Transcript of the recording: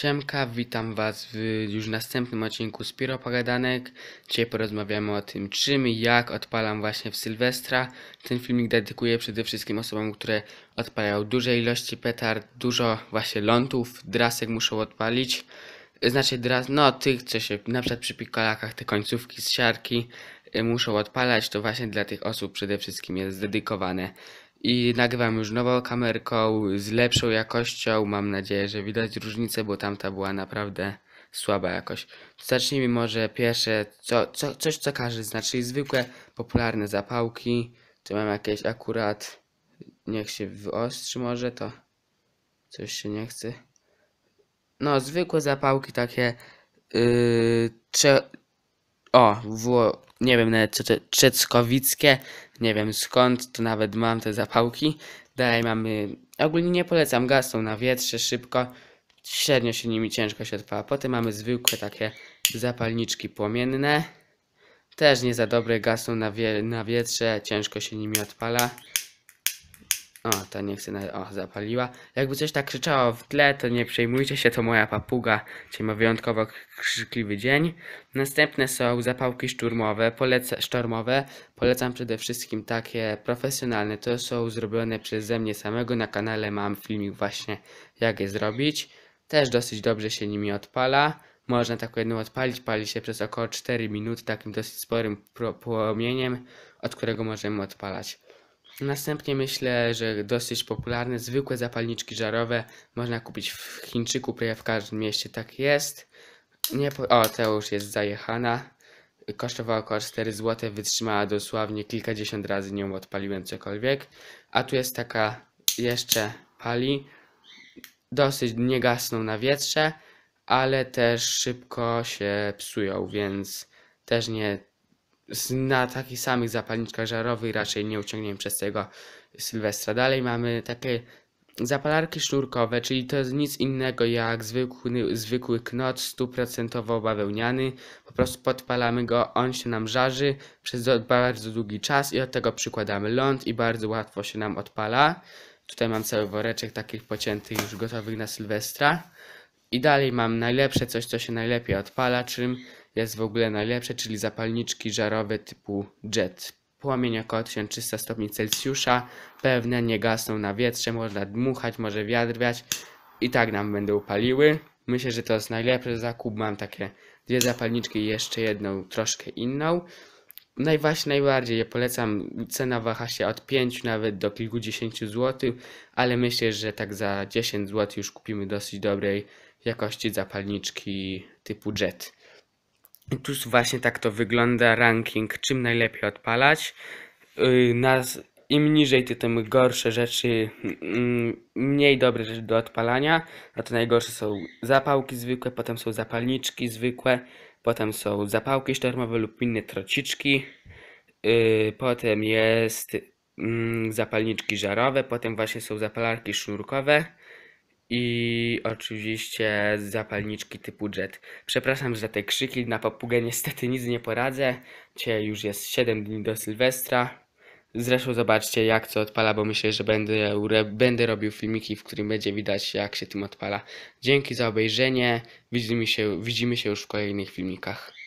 Siemka, witam was w już następnym odcinku Spiro Pogadanek. Dzisiaj porozmawiamy o tym czym i jak odpalam właśnie w Sylwestra. Ten filmik dedykuję przede wszystkim osobom, które odpalają duże ilości petard, dużo właśnie lądów, drasek muszą odpalić. Znaczy dras, no tych co się na przykład przy pikolakach, te końcówki z siarki y, muszą odpalać, to właśnie dla tych osób przede wszystkim jest dedykowane i nagrywam już nową kamerką z lepszą jakością. Mam nadzieję, że widać różnicę, bo tamta była naprawdę słaba jakoś. Zacznijmy może pierwsze, co, co, coś co każdy znaczy czyli zwykłe, popularne zapałki. Tu mam jakieś akurat, niech się wyostrzy może, to coś się nie chce. No, zwykłe zapałki takie yy, o, w, nie wiem, nawet to, czeckowickie, nie wiem skąd, to nawet mam te zapałki. Dalej mamy, ogólnie nie polecam, gasną na wietrze szybko, średnio się nimi ciężko się odpala. Potem mamy zwykłe takie zapalniczki płomienne, też nie za dobre, gasną na, wie, na wietrze, ciężko się nimi odpala. O, ta nie chcę na... O, zapaliła. Jakby coś tak krzyczało w tle, to nie przejmujcie się, to moja papuga. Dzisiaj ma wyjątkowo krzykliwy dzień. Następne są zapałki szturmowe, poleca... sztormowe. Polecam przede wszystkim takie profesjonalne. To są zrobione przeze mnie samego. Na kanale mam filmik właśnie, jak je zrobić. Też dosyć dobrze się nimi odpala. Można taką jedną odpalić, pali się przez około 4 minuty takim dosyć sporym płomieniem, od którego możemy odpalać. Następnie myślę, że dosyć popularne zwykłe zapalniczki żarowe można kupić w Chińczyku, prawie w każdym mieście tak jest. Nie o, ta już jest zajechana. Kosztowała około 4 zł, wytrzymała dosłownie kilkadziesiąt razy nią odpaliłem cokolwiek. A tu jest taka jeszcze pali. Dosyć nie gasną na wietrze, ale też szybko się psują, więc też nie na takich samych zapalniczkach żarowych raczej nie uciągniemy przez tego Sylwestra. Dalej mamy takie zapalarki sznurkowe, czyli to jest nic innego jak zwykły, zwykły knot stuprocentowo bawełniany. Po prostu podpalamy go, on się nam żarzy przez bardzo długi czas i od tego przykładamy ląd i bardzo łatwo się nam odpala. Tutaj mam cały woreczek takich pociętych już gotowych na Sylwestra. I dalej mam najlepsze coś, co się najlepiej odpala, czym jest w ogóle najlepsze, czyli zapalniczki żarowe typu jet. Płomień około 1300 stopni Celsjusza, pewne nie gasną na wietrze, można dmuchać, może wiatr wiać i tak nam będą paliły. Myślę, że to jest najlepszy zakup. Mam takie dwie zapalniczki i jeszcze jedną troszkę inną. Najwaś, najbardziej je polecam. Cena waha się od 5 nawet do kilkudziesięciu złotych, ale myślę, że tak za 10 zł już kupimy dosyć dobrej jakości zapalniczki typu jet. I tuż właśnie tak to wygląda ranking, czym najlepiej odpalać. Yy, nas, Im niżej, ty, tym gorsze rzeczy, mm, mniej dobre rzeczy do odpalania. No to najgorsze są zapałki zwykłe, potem są zapalniczki zwykłe, potem są zapałki sztormowe lub inne trociczki. Yy, potem jest mm, zapalniczki żarowe, potem właśnie są zapalarki sznurkowe, i oczywiście zapalniczki typu jet. Przepraszam za te krzyki, na papugę niestety nic nie poradzę. Cię już jest 7 dni do Sylwestra. Zresztą zobaczcie jak co odpala, bo myślę, że będę, będę robił filmiki, w którym będzie widać jak się tym odpala. Dzięki za obejrzenie, widzimy się, widzimy się już w kolejnych filmikach.